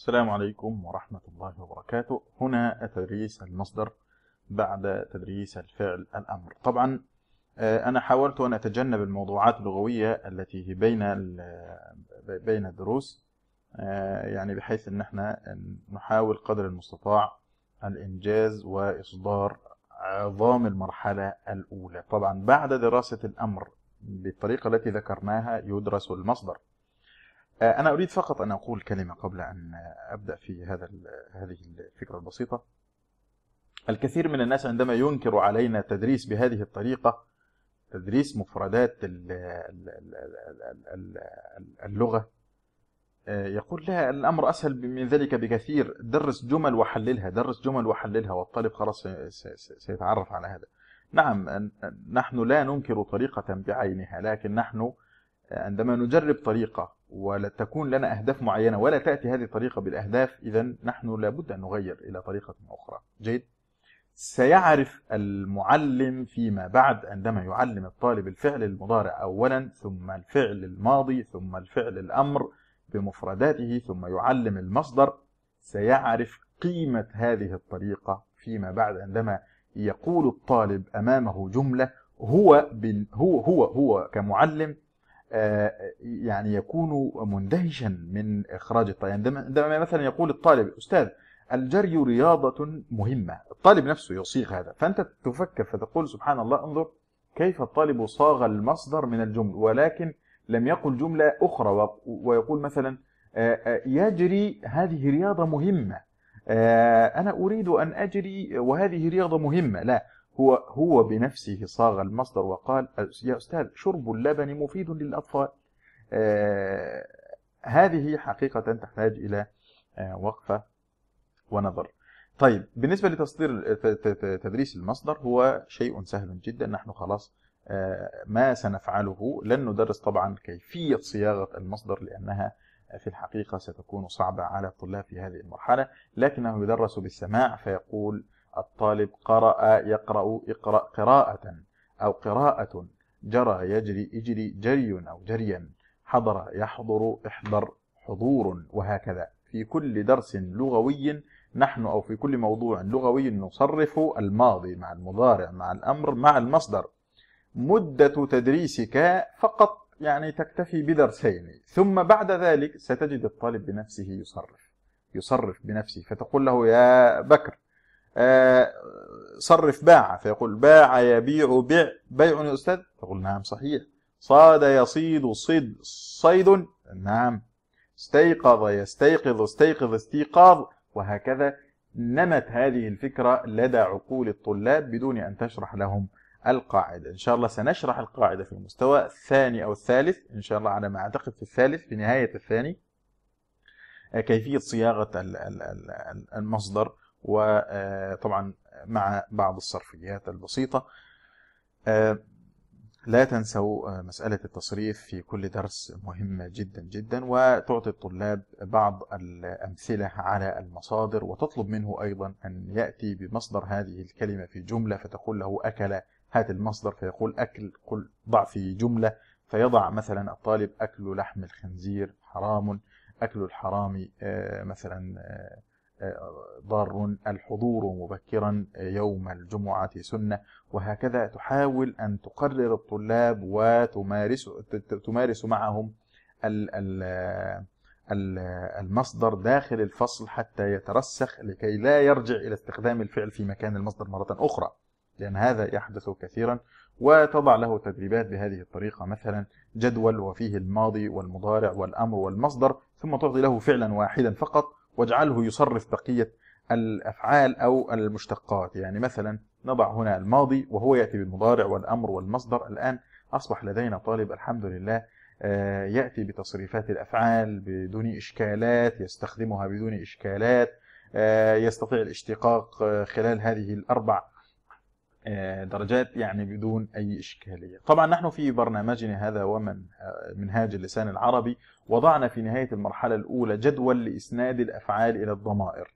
السلام عليكم ورحمة الله وبركاته هنا تدريس المصدر بعد تدريس الفعل الأمر طبعا آه، أنا حاولت أن أتجنب الموضوعات اللغوية التي بين آه، بين الدروس آه، يعني بحيث أن احنا نحاول قدر المستطاع الإنجاز وإصدار عظام المرحلة الأولى طبعا بعد دراسة الأمر بالطريقة التي ذكرناها يدرس المصدر آه، أنا أريد فقط أن أقول كلمة قبل أن أبدأ في هذا هذه الفكرة البسيطة الكثير من الناس عندما ينكر علينا تدريس بهذه الطريقة تدريس مفردات اللغة آه، يقول لا الأمر أسهل من ذلك بكثير درس جمل وحللها درس جمل وحللها والطالب خلاص سيتعرف على هذا نعم نحن لا ننكر طريقة بعينها لكن نحن عندما نجرب طريقة ولا تكون لنا أهداف معينة ولا تأتي هذه الطريقة بالأهداف إذا نحن لابد أن نغير إلى طريقة أخرى جيد سيعرف المعلم فيما بعد عندما يعلم الطالب الفعل المضارع أولا ثم الفعل الماضي ثم الفعل الأمر بمفرداته ثم يعلم المصدر سيعرف قيمة هذه الطريقة فيما بعد عندما يقول الطالب أمامه جملة هو هو هو, هو كمعلم آه، يعني يكون مندهشا من إخراج الطالب يعني عندما عندما مثلا يقول الطالب أستاذ الجري رياضة مهمة الطالب نفسه يصيغ هذا فأنت تفكر فتقول سبحان الله انظر كيف الطالب صاغ المصدر من الجمل ولكن لم يقل جملة أخرى ويقول مثلا آه، آه، يجري هذه رياضة مهمة أنا أريد أن أجري وهذه رياضة مهمة لا هو هو بنفسه صاغ المصدر وقال يا أستاذ شرب اللبن مفيد للأطفال آه، هذه حقيقة تحتاج إلى آه، وقفة ونظر طيب بالنسبة لتصدير تدريس المصدر هو شيء سهل جدا نحن خلاص آه، ما سنفعله لن ندرس طبعا كيفية صياغة المصدر لأنها في الحقيقة ستكون صعبة على الطلاب في هذه المرحلة لكنه يدرس بالسماع فيقول الطالب قرأ يقرأ اقرأ قراءة أو قراءة جرى يجري اجري جري أو جريا حضر يحضر احضر حضور وهكذا في كل درس لغوي نحن أو في كل موضوع لغوي نصرف الماضي مع المضارع مع الأمر مع المصدر مدة تدريسك فقط يعني تكتفي بدرسين ثم بعد ذلك ستجد الطالب بنفسه يصرف يصرف بنفسه فتقول له يا بكر آه، صرف باع فيقول باع يبيع بع بيع يا أستاذ تقول نعم صحيح صاد يصيد صيد صيد نعم استيقظ يستيقظ استيقظ استيقاظ وهكذا نمت هذه الفكرة لدى عقول الطلاب بدون أن تشرح لهم القاعدة إن شاء الله سنشرح القاعدة في المستوى الثاني أو الثالث إن شاء الله على ما أعتقد في الثالث في نهاية الثاني آه، كيفية صياغة المصدر وطبعا مع بعض الصرفيات البسيطة لا تنسوا مسألة التصريف في كل درس مهمة جدا جدا وتعطي الطلاب بعض الأمثلة على المصادر وتطلب منه أيضا أن يأتي بمصدر هذه الكلمة في جملة فتقول له أكل هات المصدر فيقول أكل قل ضع في جملة فيضع مثلا الطالب أكل لحم الخنزير حرام أكل الحرام آه، مثلا آه، ضار الحضور مبكرا يوم الجمعة سنة وهكذا تحاول أن تقرر الطلاب وتمارس تمارس معهم المصدر داخل الفصل حتى يترسخ لكي لا يرجع إلى استخدام الفعل في مكان المصدر مرة أخرى لأن هذا يحدث كثيرا وتضع له تدريبات بهذه الطريقة مثلا جدول وفيه الماضي والمضارع والأمر والمصدر ثم تعطي له فعلا واحدا فقط واجعله يصرف بقية الأفعال أو المشتقات يعني مثلا نضع هنا الماضي وهو يأتي بالمضارع والأمر والمصدر الآن أصبح لدينا طالب الحمد لله آه، يأتي بتصريفات الأفعال بدون إشكالات يستخدمها بدون إشكالات آه، يستطيع الاشتقاق آه، خلال هذه الأربع آه، درجات يعني بدون أي إشكالية طبعا نحن في برنامجنا هذا ومن آه، منهاج اللسان العربي وضعنا في نهاية المرحلة الأولى جدول لإسناد الأفعال إلى الضمائر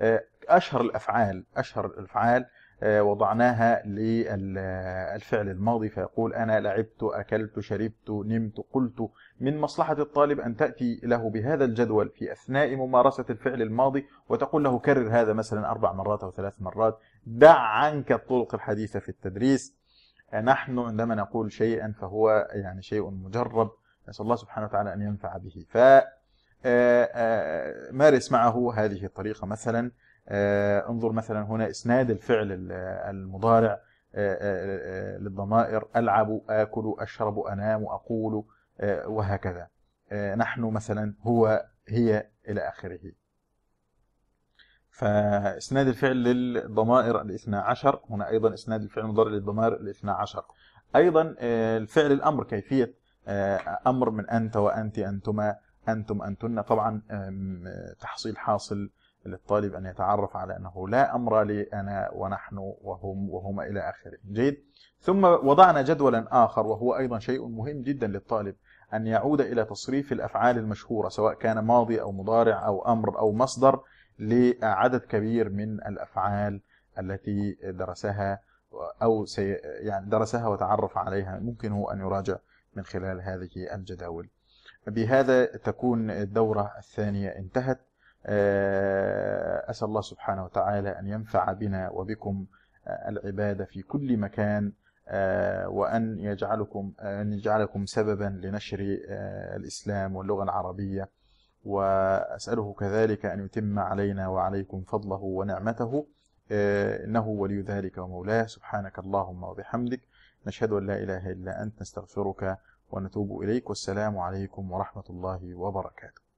آه، أشهر الأفعال أشهر الأفعال آه، وضعناها للفعل الماضي فيقول أنا لعبت أكلت شربت نمت قلت من مصلحة الطالب أن تأتي له بهذا الجدول في أثناء ممارسة الفعل الماضي وتقول له كرر هذا مثلا أربع مرات أو ثلاث مرات دع عنك الطرق الحديثة في التدريس نحن عندما نقول شيئا فهو يعني شيء مجرب نسأل الله سبحانه وتعالى أن ينفع به ف آه، آه، مارس معه هذه الطريقة مثلا آه، انظر مثلا هنا اسناد الفعل المضارع آه، آه، للضمائر العب اكل اشرب انام اقول وهكذا نحن مثلا هو هي الى اخره فاسناد الفعل للضمائر الاثنى عشر هنا ايضا اسناد الفعل المضارع للضمائر الاثنى عشر ايضا الفعل الامر كيفيه امر من انت وانت انتما انتم انتن طبعا تحصيل حاصل للطالب أن يتعرف على أنه لا أمر لي أنا ونحن وهم وهما إلى آخره جيد ثم وضعنا جدولا آخر وهو أيضا شيء مهم جدا للطالب أن يعود إلى تصريف الأفعال المشهورة سواء كان ماضي أو مضارع أو أمر أو مصدر لعدد كبير من الأفعال التي درسها أو سي يعني درسها وتعرف عليها ممكن هو أن يراجع من خلال هذه الجداول بهذا تكون الدورة الثانية انتهت آه، أسأل الله سبحانه وتعالى أن ينفع بنا وبكم آه، العبادة في كل مكان آه، وأن يجعلكم أن يجعلكم سببا لنشر الإسلام واللغة العربية وأسأله كذلك أن يتم علينا وعليكم فضله ونعمته إنه ولي ذلك ومولاه سبحانك اللهم وبحمدك نشهد أن لا إله إلا أنت نستغفرك ونتوب إليك والسلام عليكم ورحمة الله وبركاته